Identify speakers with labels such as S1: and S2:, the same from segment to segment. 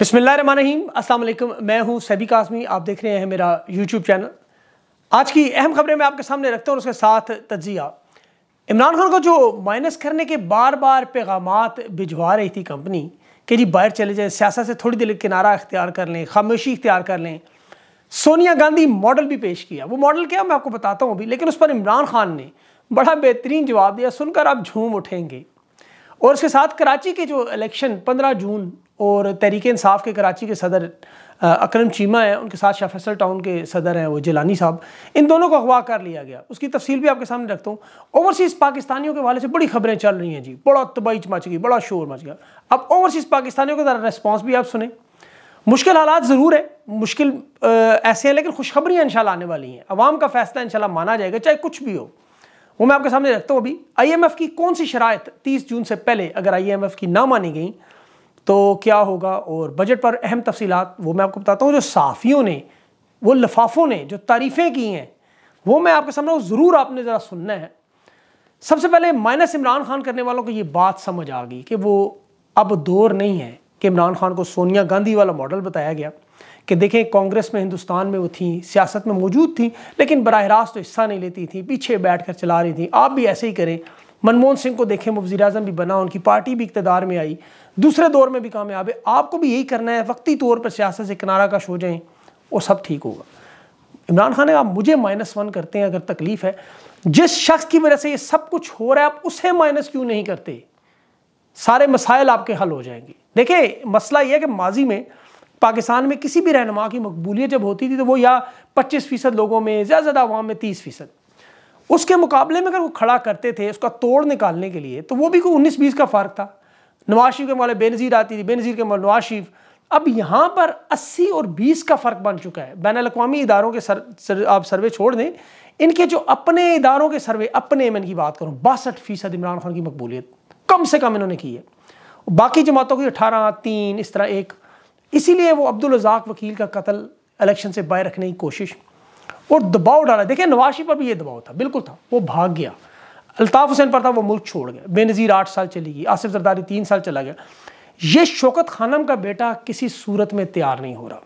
S1: बिसमीम असल मैं हूँ सैबी आसमी आप देख रहे हैं मेरा यूट्यूब चैनल आज की अहम खबरें मैं आपके सामने रखता हूँ उसके साथ तजिया इमरान खान को जो माइनस करने के बार बार पैगाम भिजवा रही थी कंपनी कि जी बाहर चले जाएँ सियासत से थोड़ी देर किनारा अख्तियार कर लें खामोशी इख्तियार कर लें सोनिया गांधी मॉडल भी पेश किया वो मॉडल क्या मैं आपको बताता हूँ अभी लेकिन उस पर इमरान खान ने बड़ा बेहतरीन जवाब दिया सुनकर आप झूम उठेंगे और उसके साथ कराची के जो इलेक्शन 15 जून और तहरीक इसाफ़ के कराची के सदर अक्रम चीमा हैं उनके साथ शाफैसल टाउन के सदर हैं वो जिलानी साहब इन दोनों को अगवा कर लिया गया उसकी तफसील भी आपके सामने रखता हूँ ओवरसीज़ पाकिस्तानियों के हवाले से बड़ी खबरें चल रही हैं जी बड़ा तबाही मच गई बड़ा शोर मच गया अब ओवरसीज़ पाकिस्तानियों का ज़रा रेस्पॉन्स भी आप सुने मुश्किल हालात ज़रूर है मुश्किल ऐसे हैं लेकिन खुशखबरियाँ शाला आने वाली हैं आवाम का फैसला इन शाला माना जाएगा चाहे कुछ भी हो वो मैं आपके सामने रखता हूँ अभी आईएमएफ की कौन सी शराय 30 जून से पहले अगर आईएमएफ की ना मानी गई तो क्या होगा और बजट पर अहम तफसी वो मैं आपको बताता हूँ जो साफ़ियों ने वो लफाफों ने जो तारीफ़ें की हैं वो मैं आपके सामने ज़रूर आपने ज़रा सुनना है सबसे पहले माइनस इमरान खान करने वालों को ये बात समझ आ गई कि वो अब दौर नहीं है कि इमरान खान को सोनिया गांधी वाला मॉडल बताया गया कि देखें कांग्रेस में हिंदुस्तान में वो थी सियासत में मौजूद थी लेकिन बरह रास्त तो हिस्सा नहीं लेती थी पीछे बैठ कर चला रही थी आप भी ऐसे ही करें मनमोहन सिंह को देखें वो वजी भी बना उनकी पार्टी भी इकतदार में आई दूसरे दौर में भी कामयाब है आपको भी यही करना है वक्ती तौर पर सियासत से किनारा कश हो जाएं और सब ठीक होगा इमरान खान आप मुझे माइनस वन करते हैं अगर तकलीफ है जिस शख्स की वजह से ये सब कुछ हो रहा है आप उसे माइनस क्यों नहीं करते सारे मसाइल आपके हल हो जाएंगे देखिए मसला यह है कि माजी में पाकिस्तान में किसी भी रहनुमा की मकबूलियत जब होती थी तो वो या पच्चीस फ़ीसद लोगों में ज़्यादा ज़्यादा अवाम में तीस फ़ीसद उसके मुकाबले में अगर वो खड़ा करते थे उसका तोड़ निकालने के लिए तो वो भी कोई उन्नीस बीस का फ़र्क था नवाज शरीफ के मामले बेनज़ीर आती थी बेनज़ीर के मामले नवाज शरीफ अब यहाँ पर 80 और 20 का फ़र्क बन चुका है बैन अवी इदारों के सर, सर आप सर्वे छोड़ दें इनके जो अपने इदारों के सर्वे अपने एमन की बात करूँ बासठ फ़ीसद इमरान खान की मकबूलियत कम से कम इन्होंने की है बाकी जमातों की अठारह तीन इस तरह एक इसीलिए वो अब्दुलजाक वकील का कत्ल इलेक्शन से बाहर रखने की कोशिश और दबाव डाला देखिए नवाशी पर भी ये दबाव था बिल्कुल था वो भाग गया अल्ताफ़ हुसैन पर था वो मुल्क छोड़ गया बेनज़ीर आठ साल चली गई आसिफ जरदारी तीन साल चला गया ये शौकत खानम का बेटा किसी सूरत में तैयार नहीं हो रहा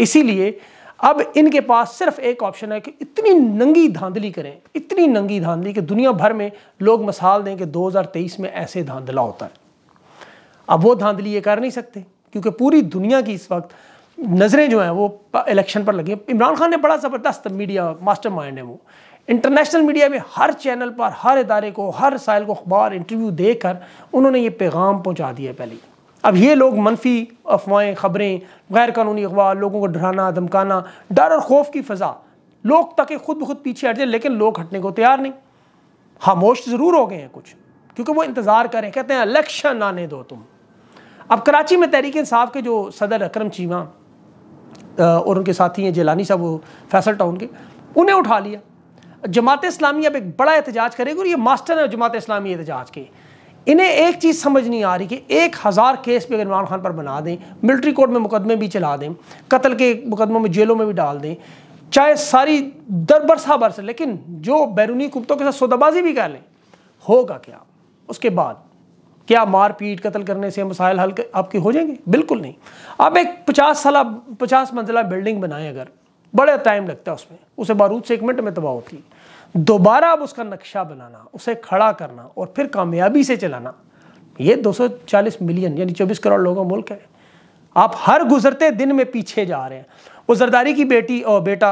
S1: इसीलिए अब इनके पास सिर्फ एक ऑप्शन है कि इतनी नंगी धांधली करें इतनी नंगी धांधली कि दुनिया भर में लोग मसाल दें कि 2023 में ऐसे धांधला होता है अब वो धांधली ये कर नहीं सकते क्योंकि पूरी दुनिया की इस वक्त नज़रें जो हैं वो इलेक्शन पर लगी इमरान खान ने बड़ा ज़बरदस्त मीडिया मास्टर माइंड है वो इंटरनेशनल मीडिया में हर चैनल पर हर इदारे को हर साइल को अखबार इंटरव्यू देकर उन्होंने ये पैगाम पहुँचा दिया पहले अब ये लोग मनफी अफवाहें खबरें गैर कानूनी अखबार लोगों को डराना धमकाना डर और खौफ की फ़जा लोग तक खुद ब खुद पीछे हट जाए लेकिन लोग हटने को तैयार नहीं खामोश ज़रूर हो गए हैं कुछ क्योंकि वो इंतज़ार करें कहते हैं इलेक्शन आने दो तुम अब कराची में तहरीक इंसाफ के जो सदर अक्रम चीमा और उनके साथी हैं जेलानी साहब वो फैसल टाउन के उन्हें उठा लिया जमात इस्लामी अब एक बड़ा एहतजाज करेगी और ये मास्टर है जमात इस्लामी एहतजाज के इन्हें एक चीज़ समझ नहीं आ रही कि एक हज़ार केस भी अगर इमरान खान पर बना दें मिलिट्री कोर्ट में मुकदमे भी चला दें कत्ल के मुकदमों में जेलों में भी डाल दें चाहे सारी दर बरसा बरस लेकिन जो बैरूनी कुतों के साथ सौदाबाजी भी कर लें होगा क्या उसके बाद क्या मारपीट कत्ल करने से मसाइल हल आपके हो जाएंगे बिल्कुल नहीं आप एक पचास साल पचास मंजिला बिल्डिंग बनाएं अगर बड़ा टाइम लगता है उसमें उसे बारूद से एक मिनट में तबाह होती है दोबारा अब उसका नक्शा बनाना उसे खड़ा करना और फिर कामयाबी से चलाना ये 240 मिलियन यानी 24 करोड़ लोगों का मुल्क है आप हर गुजरते दिन में पीछे जा रहे हैं वो जरदारी की बेटी और बेटा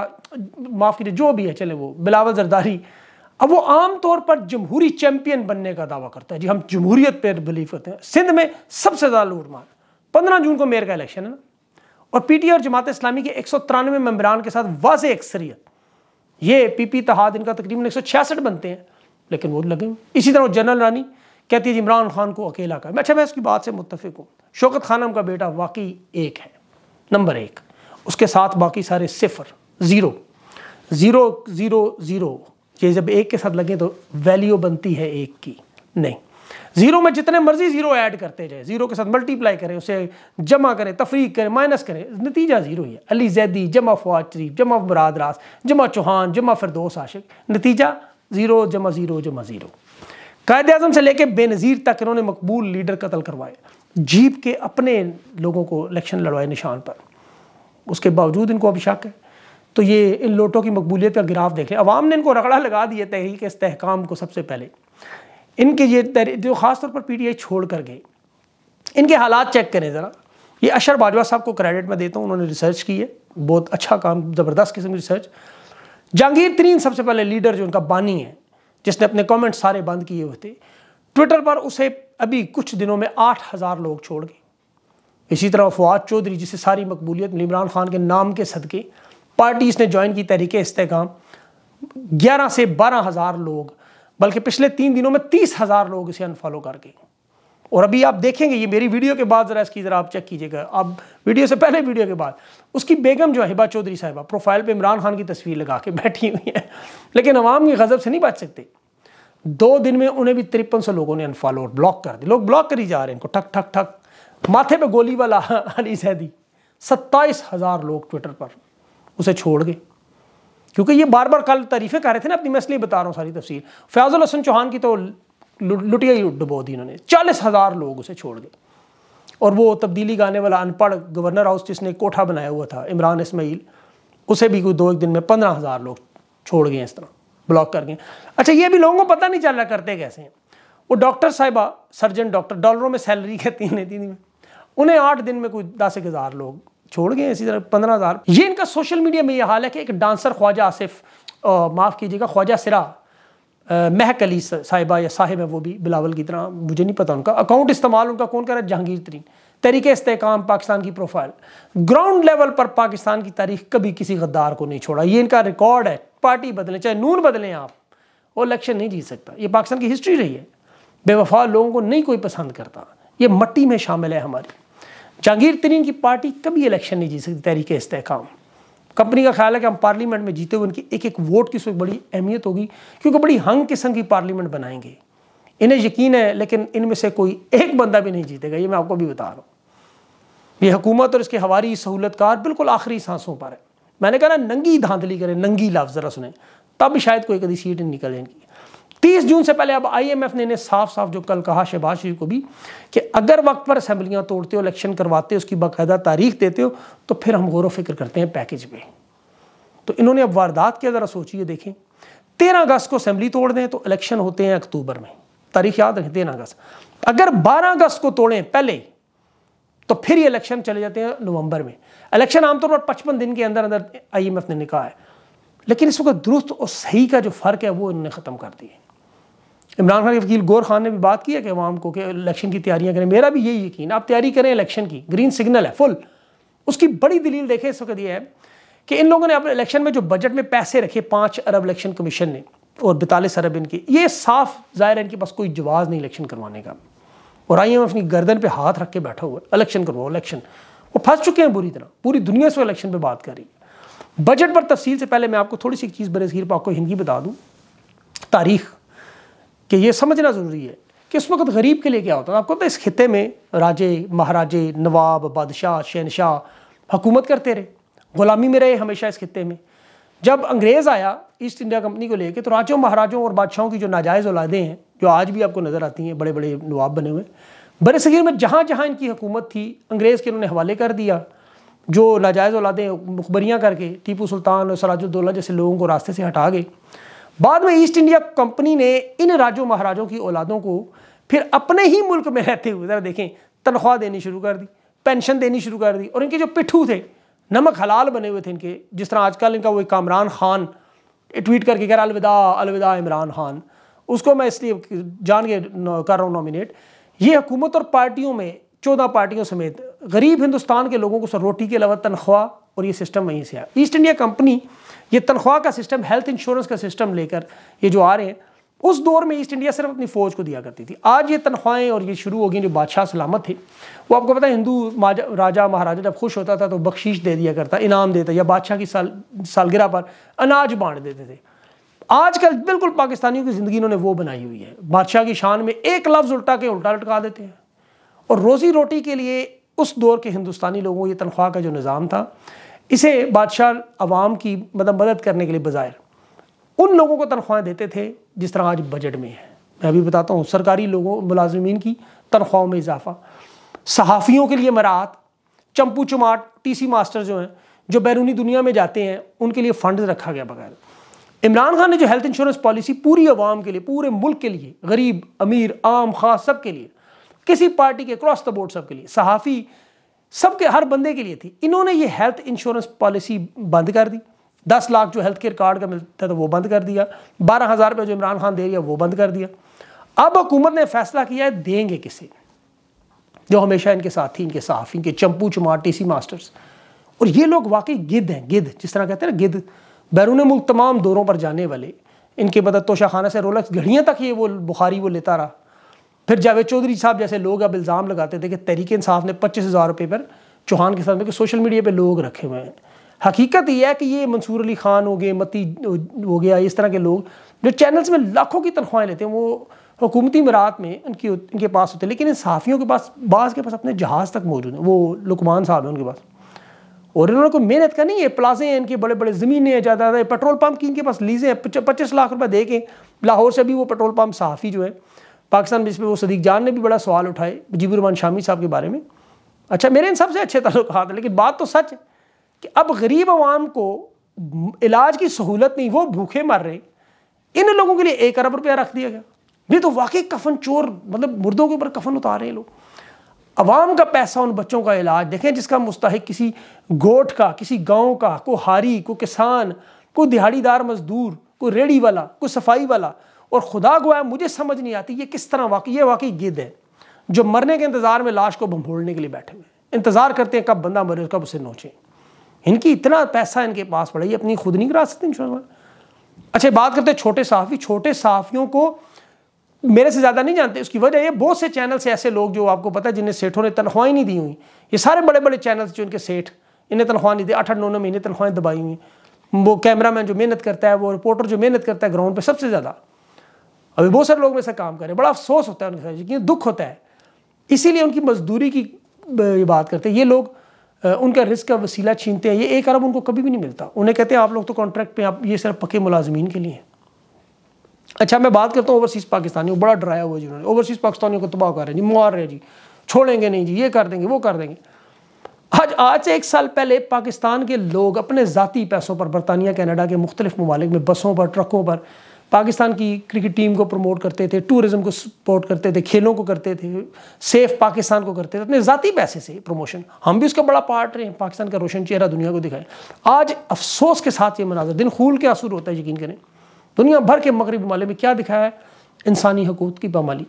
S1: माफ़ कीजिए जो भी है चले वो बिलावल जरदारी अब वो आम तौर पर जमहूरी चैंपियन बनने का दावा करता है जी हम जमहूरियत पर बिलीव करते हैं सिंध में सबसे ज़्यादा लूटमार पंद्रह जून को मेयर का इलेक्शन है ना और आई और जमात इस्लामी के एक सौ तिरानवे मेम्बरान के साथ वाज अक्सरियत ये पी पी तहाद इनका तकरीबन एक बनते हैं लेकिन वो लगे हुए इसी तरह जनरल रानी कहती है इमरान खान को अकेला का अच्छा मैं उसकी बात से मुतफिक हूँ शौकत खानम का बेटा वाकई एक है नंबर एक उसके साथ बाकी सारे सिफर ज़ीरो ज़ीरो ज़ीरो ज़ीरो ये जब एक के साथ लगे तो वैल्यू बनती है एक की नहीं जीरो में जितने मर्जी जीरो ऐड करते जाए जीरो के साथ मल्टीप्लाई करें उसे जमा करें तफरीक करें माइनस करें नतीजा जीरो ही है अली जैदी जमा फवाद शरीफ जमा मुराद रास जमा चौहान जमा फिरदोस आशिक नतीजा जीरो जमा जीरो जमा जीरो कायद अजम से लेकर बेनज़ीर तक इन्होंने मकबूल लीडर कत्ल करवाए जीप के अपने लोगों को इलेक्शन लड़वाए निशान पर उसके बावजूद इनको अब शक है तो ये इन लोटों की मकबूलियत का गिराफ देखें अवाम ने इनको रगड़ा लगा दिया तहरीक इस तहकाम को सबसे पहले इनके ये जो ख़ास तौर पर आई छोड़ कर गए इनके हालात चेक करें ज़रा ये अशर बाजवा साहब को क्रेडिट में देता हूँ उन्होंने रिसर्च की है बहुत अच्छा काम ज़बरदस्त किस्म की रिसर्च जहांगीर तरीन सबसे पहले लीडर जो उनका बानी है जिसने अपने कमेंट सारे बंद किए हुए थे ट्विटर पर उसे अभी कुछ दिनों में आठ हज़ार लोग छोड़ गए इसी तरह फवाद चौधरी जिसे सारी मकबूलियत इमरान खान के नाम के सदके पार्टी इसने ज्वाइन की तहरीक इसकाम ग्यारह से बारह हज़ार लोग बल्कि पिछले तीन दिनों में तीस हज़ार लोग इसे अनफॉलो कर गए और अभी आप देखेंगे ये मेरी वीडियो के बाद ज़रा इसकी ज़रा आप चेक कीजिएगा आप वीडियो से पहले वीडियो के बाद उसकी बेगम जो है हिबा चौधरी साहिबा प्रोफाइल पे इमरान खान की तस्वीर लगा के बैठी हुई है लेकिन आवाम की गज़ब से नहीं बच सकते दो दिन में उन्हें भी तिरपन सौ लोगों ने अनफॉलो और ब्लॉक कर दिया लोग ब्लॉक करी जा रहे हैं इनको ठक ठक ठक माथे पर गोली वाला अली सैदी सत्ताईस हज़ार लोग ट्विटर पर उसे छोड़ गए क्योंकि ये बार बार कल तारीफ़ें कर रहे थे ना अपनी मैं इसलिए बता रहा हूँ सारी तफसील फैज़ुल हसन चौहान की तो लुटिया ही डुबो दी इन्होंने चालीस हज़ार लोग उसे छोड़ गए और वो तब्दीली गाने वाला अनपढ़ गवर्नर हाउस जिसने कोठा बनाया हुआ था इमरान इसमाइल उसे भी कोई दो एक दिन में पंद्रह हज़ार लोग छोड़ गए इस तरह ब्लॉक कर गए अच्छा ये भी लोगों को पता नहीं चल रहा करते कैसे हैं वो डॉक्टर साहिबा सर्जन डॉक्टर डॉलरों में सैलरी कहती है तीन उन्हें आठ दिन में कोई दस एक हज़ार लोग छोड़ गए इसी तरह पंद्रह हज़ार ये इनका सोशल मीडिया में यह हाल है कि एक डांसर ख्वाजा आसिफ माफ़ कीजिएगा ख्वाजा सिरा महक अली साहिबा या साहिब है वो भी बिलावल की तरह मुझे नहीं पता उनका अकाउंट इस्तेमाल उनका कौन कर रहा है जहांगीर तरीन तरीके इस्तेकाम पाकिस्तान की प्रोफाइल ग्राउंड लेवल पर पाकिस्तान की तारीख कभी किसी गद्दार को नहीं छोड़ा ये इनका रिकॉर्ड है पार्टी बदलें चाहे नून बदलें आप वो इलेक्शन नहीं जीत सकता ये पाकिस्तान की हिस्ट्री रही है बेवफा लोगों को नहीं कोई पसंद करता ये मट्टी में शामिल है हमारी जहांगीर तरीन की पार्टी कभी इलेक्शन नहीं जीत सकती तहरीक इसकाम कंपनी का ख्याल है कि हम पार्लियामेंट में जीते हुए उनकी एक एक वोट की उसमें बड़ी अहमियत होगी क्योंकि बड़ी हंग किस्म की पार्लियामेंट बनाएंगे इन्हें यकीन है लेकिन इनमें से कोई एक बंदा भी नहीं जीतेगा ये मैं आपको भी बता रहा हूँ ये हुकूमत और इसके हवारी सहूलतकार बिल्कुल आखिरी सांसों पर है मैंने कहा ना नंगी धांधली करें नंगी लाफ ज़रा सुने तब शायद कोई कभी सीट नहीं निकले 30 जून से पहले अब आईएमएफ ने इन्हें साफ साफ जो कल कहा शहबाज शरीफ को भी कि अगर वक्त पर असम्बलियाँ तोड़ते हो इलेक्शन करवाते हो उसकी बाकायदा तारीख देते हो तो फिर हम गौर फिक्र करते हैं पैकेज में तो इन्होंने अब वारदात की ज़रा सोचिए देखें तेरह अगस्त को असम्बली तोड़ दें तो इलेक्शन होते हैं अक्टूबर में तारीख याद रखें तेरह अगस्त अगर बारह अगस्त को तोड़ें पहले तो फिर ये इलेक्शन चले जाते हैं नवंबर में इलेक्शन आमतौर पर पचपन दिन के अंदर अंदर आईएमएफ ने निकाला है लेकिन इस वक्त दुरुस्त और सही का जो फ़र्क है वो इन्होंने ख़त्म कर दिया इमरान खान के वकील गौर खान ने भी बात की है कि अवाम को कि इलेक्शन की तैयारियां करें मेरा भी यही यकीन आप तैयारी करें इलेक्शन की ग्रीन सिग्नल है फुल उसकी बड़ी दलील देखें इस वक्त यह है कि इन लोगों ने अपने इलेक्शन में जो बजट में पैसे रखे पाँच अरब इलेक्शन कमीशन ने और बैतालीस अरब इनकी ये साफ जाहिर है इनके पास कोई जवाब नहीं इलेक्शन करवाने का और आई एम अपनी गर्दन पर हाथ रख के बैठा हुआ है इलेक्शन करवाओ इलेक्शन वो फंस चुके हैं बुरी तरह पूरी दुनिया से इलेक्शन पर बात कर रही है बजट पर तफसील से पहले मैं आपको थोड़ी सी चीज़ बरसीर पर आपको हिंदी बता दूँ तारीख़ कि ये समझना ज़रूरी है कि उस वक्त गरीब के लिए क्या होता था आपको पता इस खत्े में राजे महाराजे नवाब बादशाह शहनशाह हुकूमत करते रहे गुलामी में रहे हमेशा इस खत्े में जब अंग्रेज़ आया ईस्ट इंडिया कंपनी को लेकर तो राजों महाराजों और बादशाहों की जो नाजायज़ औलादें हैं जो आज भी आपको नज़र आती हैं बड़े बड़े नवाब बने हुए बर सगीर में जहाँ जहाँ इनकी हुकूमत थी अंग्रेज़ के उन्होंने हवाले कर दिया जो नाजायज़ औलादें मुखबरियाँ करके टीपू सुल्तान और सराजुद्दौला जैसे लोगों को रास्ते से हटा गए बाद में ईस्ट इंडिया कंपनी ने इन राजों महाराजों की औलादों को फिर अपने ही मुल्क में रहते हुए ज़रा देखें तनख्वाह देनी शुरू कर दी पेंशन देनी शुरू कर दी और इनके जो पिट्ठू थे नमक हलाल बने हुए थे इनके जिस तरह आजकल इनका वो कामरान खान ट्वीट करके कह रहा अलविदा अलविदा इमरान खान उसको मैं इसलिए जान के कर रहा हूँ नॉमिनेट ये हुकूमत और पार्टियों में चौदह पार्टियों समेत गरीब हिंदुस्तान के लोगों को सर रोटी के अलावा तनख्वाह और ये सिस्टम वहीं से आया ईस्ट इंडिया कंपनी ये तनख्वाह का सिस्टम हेल्थ इंश्योरेंस का सिस्टम लेकर ये जो आ रहे हैं उस दौर में ईस्ट इंडिया सिर्फ अपनी फौज को दिया करती थी आज ये तनख्वाहें और ये शुरू हो गई जो बादशाह सलामत थे वो आपको पता है हिंदू राजा महाराजा जब खुश होता था तो बख्शीश दे दिया करता इनाम देता या बादशाह की साल सालगिरह पर अनाज बांट देते थे आजकल बिल्कुल पाकिस्तानियों की ज़िंदगी इन्होंने वो बनाई हुई है बादशाह की शान में एक लफ्ज़ उल्टा के उल्टा लटका देते हैं और रोज़ी रोटी के लिए उस दौर के हिंदुस्तानी लोगों ये तनख्वाह का जो निज़ाम था इसे बादशाह अवाम की मतलब मदद करने के लिए बाज़ाहिर उन लोगों को तनख्वाहें देते थे जिस तरह आज बजट में है मैं अभी बताता हूँ सरकारी लोगों मुलाजमीन की तनख्वाहों में इजाफा सहाफ़ियों के लिए मराहत चंपू चुमाट सी मास्टर जो हैं जो बैरूनी दुनिया में जाते हैं उनके लिए फ़ंड रखा गया बगैर इमरान खान ने जो हेल्थ इंश्योरेंस पॉलिसी पूरी अवाम के लिए पूरे मुल्क के लिए गरीब अमीर आम खास सब के लिए किसी पार्टी के क्रॉस द बोर्ड सब के लिए सहाफ़ी सबके हर बंदे के लिए थी इन्होंने ये हेल्थ इंश्योरेंस पॉलिसी बंद कर दी दस लाख जो हेल्थ केयर कार्ड का मिलता था वो बंद कर दिया बारह हज़ार रुपये जो इमरान खान दे रही है वो बंद कर दिया अब हुकूमत ने फैसला किया है देंगे किसी जो हमेशा इनके साथ थी इनके साफ इनके चंपू चुमार टी सी मास्टर्स और ये लोग वाकई गिद्ध हैं गिद्ध जिस तरह कहते हैं ना गिद्ध बैरून मुल्क तमाम दौरों पर जाने वाले इनके मदद तोशा खाना से रोलक्स घड़ियाँ तक ये वो बुखारी वो लेता रहा फिर जावेद चौधरी साहब जैसे लोग अब इल्ज़ाम लगाते थे कि तहरीक इंसाफ ने पच्चीस हज़ार रुपये पर चौहान के साथ में कि सोशल मीडिया पर लोग रखे हुए हैं हकीकत यह है कि ये मंसूर अली खान हो गए मती हो गया इस तरह के लोग जो चैनल्स में लाखों की तनख्वाहें लेते हैं वो हुकूमती मरात में इनकी इनके पास होते हैं लेकिन इन साफ़ियों के पास बास के पास अपने जहाज़ तक मौजूद हैं वो लुकमान साहब हैं उनके पास और इन्होंने को मेहनत का नहीं है प्लाजे हैं इनके बड़े बड़े ज़मीनें हैं ज़्यादा पेट्रोल पम्प की इनके पास लीजें हैं पच्चीस लाख रुपये दे के लाहौर से भी वो पेट्रोल पम्प साफ़ी जो है पाकिस्तान बिजली वो सदीक जान ने भी बड़ा सवाल उठाए रमान शामी साहब के बारे में अच्छा मेरे इन सबसे अच्छे तल्लु हाथ लेकिन बात तो सच है कि अब गरीब आवाम को इलाज की सहूलत नहीं वो भूखे मर रहे इन लोगों के लिए एक अरब रुपया रख दिया गया नहीं तो वाकई कफन चोर मतलब मुर्दों के ऊपर कफन उतारे लोग अवाम का पैसा उन बच्चों का इलाज देखें जिसका मुस्तक किसी गोट का किसी गांव का को हारी को किसान को दिहाड़ीदार मजदूर को रेड़ी वाला को सफाई वाला और खुदा है मुझे समझ नहीं आती ये किस तरह वाकई ये वाकई गिद है जो मरने के इंतज़ार में लाश को भंभोड़ने के लिए बैठे हुए इंतज़ार करते हैं कब बंदा मरे कब उसे नोचे इनकी इतना पैसा इनके पास पड़ा ये अपनी खुद नहीं करा सकते अच्छा बात करते हैं छोटे साफी छोटे साफियों को मेरे से ज़्यादा नहीं जानते उसकी वजह ये बहुत से चैनल से ऐसे लोग जो आपको पता है जिन्हें सेठों ने तनख्वाही नहीं दी हुई ये सारे बड़े बड़े चैनल्स जो इनके सेठ इन्हें तनख्वाह नहीं दी आठ आठ नौ नौ महीने तनख्वाहें दबाई हुई वो कैमरा मैन जो मेहनत करता है वो रिपोर्टर जो मेहनत करता है ग्राउंड पर सबसे ज़्यादा अभी बहुत सारे लोग वैसा काम कर रहे हैं बड़ा अफसोस होता है उनके साथ क्योंकि दुख होता है इसीलिए उनकी मजदूरी की बात करते हैं ये लोग उनका रिस्क का वसीला छीनते हैं ये एक अरब उनको कभी भी नहीं मिलता उन्हें कहते हैं आप लोग तो कॉन्ट्रैक्ट पे आप ये सिर्फ पके मुलाजमीन के लिए हैं अच्छा मैं बात करता हूँ ओवरसीज़ पाकिस्तानियों बड़ा डराया हुआ जी उन्होंने ओवरसीज़ पाकिस्तानियों को तबाह कर रहे हैं जी मार रहे हैं जी छोड़ेंगे नहीं जी ये कर देंगे वो कर देंगे आज आज से एक साल पहले पाकिस्तान के लोग अपने ज़ाती पैसों पर बरतानिया कनाडा के मुख्तलिफ ममालिक में बसों पर ट्रकों पर पाकिस्तान की क्रिकेट टीम को प्रमोट करते थे टूरिज़्म को सपोर्ट करते थे खेलों को करते थे सेफ पाकिस्तान को करते थे अपने ज़ाती पैसे से प्रमोशन हम भी उसका बड़ा पार्ट रहे हैं पाकिस्तान का रोशन चेहरा दुनिया को दिखाएं आज अफसोस के साथ ये मनाजर दिन खूल के आंसू होता है यकीन करें दुनिया भर के मगरबी माले में क्या दिखाया है इंसानी हकूक़ की पामाली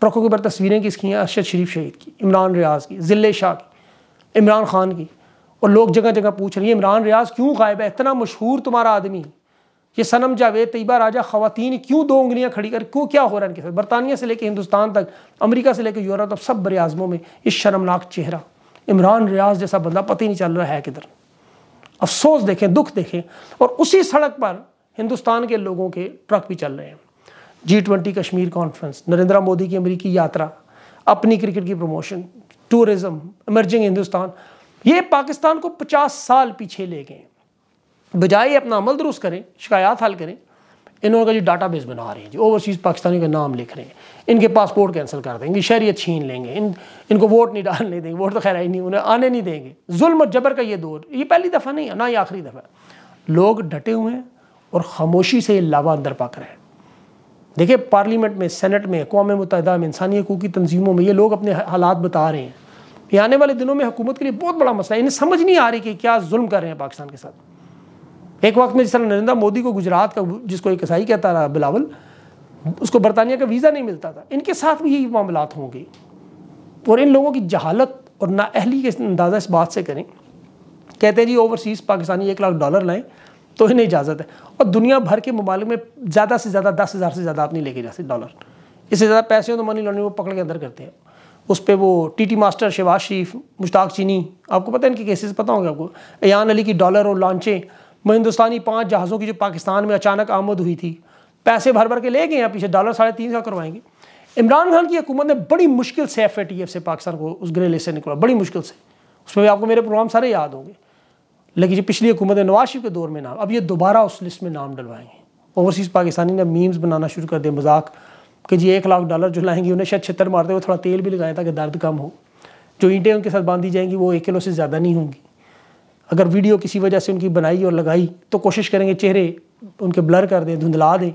S1: ट्रकों के ऊपर तस्वीरें किसकी हैं अरशद शरीफ शहीद की इमरान रियाज की जिले शाह की इमरान खान की और लोग जगह जगह पूछ रहे हैं इमरान रियाज क्यों गायब है इतना मशहूर तुम्हारा आदमी ये सनम जावेद तयबा राजा खातन क्यों दो उंगलियां खड़ी कर क्यों क्या हो रहा है इनके साथ बरतानिया से लेकर हिंदुस्तान तक अमरीका से लेकर यूरोप तक सब बर आज़मों में इस शर्मनाक चेहरा इमरान रियाज जैसा बंदा पता ही नहीं चल रहा है किधर अफसोस देखें दुख देखें और उसी सड़क पर हिंदुस्तान के लोगों के ट्रक भी चल रहे हैं G twenty Kashmir conference Narendra Modi की अमरीकी यात्रा अपनी क्रिकेट की प्रमोशन टूरिज़म इमर्जिंग हिंदुस्तान ये पाकिस्तान को पचास साल पीछे ले गए बजाय अपना अमल दुरुस्त करें शिकायत हल करें इन्होंने का जो डाटा बेस बना रहे हैं जी ओवरसीज़ पाकिस्तानियों के नाम लिख रहे हैं इनके पासपोर्ट कैंसिल कर देंगे शहरीत छीन लेंगे इन इनको वोट नहीं डालने देंगे वोट तो खैर ही नहीं उन्हें आने नहीं देंगे जुल्म और जबर का ये दौर ये पहली दफ़ा नहीं है ना ये आखिरी दफ़ा लोग डटे हुए हैं और खामोशी से लावा अंदर पक रहे हैं देखिए पार्लियामेंट में सेनेट में अकवा मुतहदा में इंसानी हकूक़ की तंजीमों में ये लोग अपने हालात बता रहे हैं ये आने वाले दिनों में हुकूमत के लिए बहुत बड़ा मसला है इन्हें समझ नहीं आ रही कि क्या जुल्म कर रहे हैं पाकिस्तान के साथ एक वक्त में जिस तरह नरेंद्र मोदी को गुजरात का जिसको एक ईसाई कहता रहा बिलावल उसको बरतानिया का वीज़ा नहीं मिलता था इनके साथ भी यही मामला होंगे और इन लोगों की जहालत और नाअहली के अंदाज़ा इस बात से करें कहते हैं जी ओवरसीज़ पाकिस्तानी एक लाख डॉलर लाएँ तो इन्हें इजाज़त है और दुनिया भर के ममालिक में ज़्यादा से ज़्यादा दस हज़ार से ज़्यादा आप नहीं लेके जा सकते डॉलर इससे ज़्यादा पैसे हो तो मनी लॉन्ड्रिंग वो पकड़ के अंदर करते हैं उस पर वो T T master Shahbaz Sharif Mushtaq चीनी आपको पता है इनके केसेस पता होंगे आपको एयान अली की डॉलर और लॉन्चें वह हिंदुस्तानी पाँच जहाज़ों की जो पाकिस्तान में अचानक आमद हुई थी पैसे भर भर के ले गए हैं पीछे डॉलर साढ़े तीन सौ करवाएंगे इमरान खान की हुकूमत ने बड़ी मुश्किल से एफ ए टी एफ से पाकिस्तान को उस ग्रेले से निकला बड़ी मुश्किल से उसमें भी आपको मेरे प्रोग्राम सारे याद होंगे लेकिन जो पिछली हुकूमत है नवाज शरीफ के दौर में नाम अब ये दोबारा उस लिस्ट में नाम डलवाएंगे ओवरसीज़ पाकिस्तानी ने मीम्स बनाना शुरू कर दिया मजाक कि जी एक लाख डॉलर जो लाएंगे उन्हें शायद छत्तर मारते हुए थोड़ा तेल भी लगाएं ताकि दर्द कम हो जो ईंटें उनके साथ बांधी जाएंगी वो एक किलो से ज़्यादा नहीं होंगी अगर वीडियो किसी वजह से उनकी बनाई और लगाई तो कोशिश करेंगे चेहरे उनके ब्लर कर दें धुंधला दें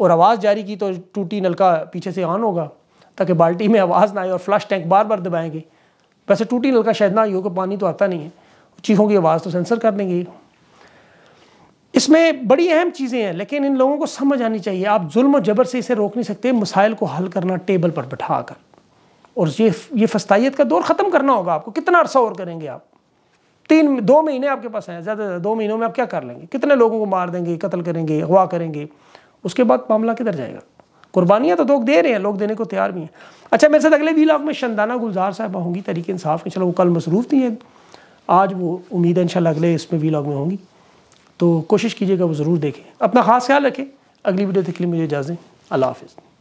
S1: और आवाज़ जारी की तो टूटी नलका पीछे से ऑन होगा ताकि बाल्टी में आवाज़ ना आए और फ्लश टैंक बार बार दबाएंगे वैसे टूटी नलका शायद ना आई हो पानी तो आता नहीं है चीखों की आवाज़ तो सेंसर कर देंगे इसमें बड़ी अहम चीज़ें हैं लेकिन इन लोगों को समझ आनी चाहिए आप जुल्म और जबर से इसे रोक नहीं सकते मसाइल को हल करना टेबल पर बैठा कर और ये ये फस्ताइत का दौर ख़त्म करना होगा आपको कितना अरसा और करेंगे आप तीन दो महीने आपके पास हैं ज़्यादा ज़्यादा दो महीनों में आप क्या कर लेंगे कितने लोगों को मार देंगे कत्ल करेंगे अगवा करेंगे उसके बाद मामला किधर जाएगा कुर्बानियाँ तो लोग दे रहे हैं लोग देने को तैयार भी हैं अच्छा मेरे साथ अगले भी लाख में शंदाना गुलजार साहब होंगी तरीके इंसाफ के चलो वो कल मसरूफ़ थी आज वो उम्मीद है शाला अगले इसमें वीलॉग में होंगी तो कोशिश कीजिएगा वो ज़रूर देखें अपना खास ख्याल रखें अगली वीडियो देख के मुझे इजाज़ें अल्लाह हाफिज़